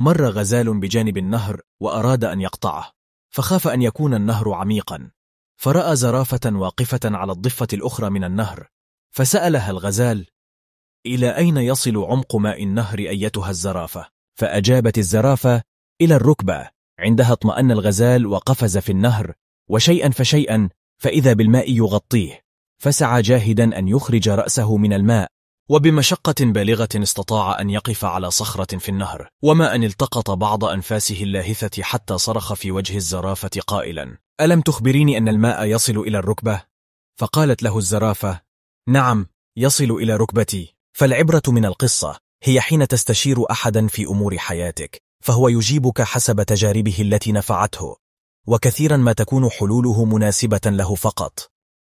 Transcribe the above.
مر غزال بجانب النهر وأراد أن يقطعه فخاف أن يكون النهر عميقا فرأى زرافة واقفة على الضفة الأخرى من النهر فسألها الغزال إلى أين يصل عمق ماء النهر أيتها الزرافة؟ فأجابت الزرافة إلى الركبة عندها اطمأن الغزال وقفز في النهر وشيئا فشيئا فإذا بالماء يغطيه فسعى جاهدا أن يخرج رأسه من الماء وبمشقة بالغة استطاع أن يقف على صخرة في النهر وما أن التقط بعض أنفاسه اللاهثة حتى صرخ في وجه الزرافة قائلا ألم تخبريني أن الماء يصل إلى الركبة؟ فقالت له الزرافة نعم يصل إلى ركبتي فالعبرة من القصة هي حين تستشير أحدا في أمور حياتك فهو يجيبك حسب تجاربه التي نفعته وكثيرا ما تكون حلوله مناسبة له فقط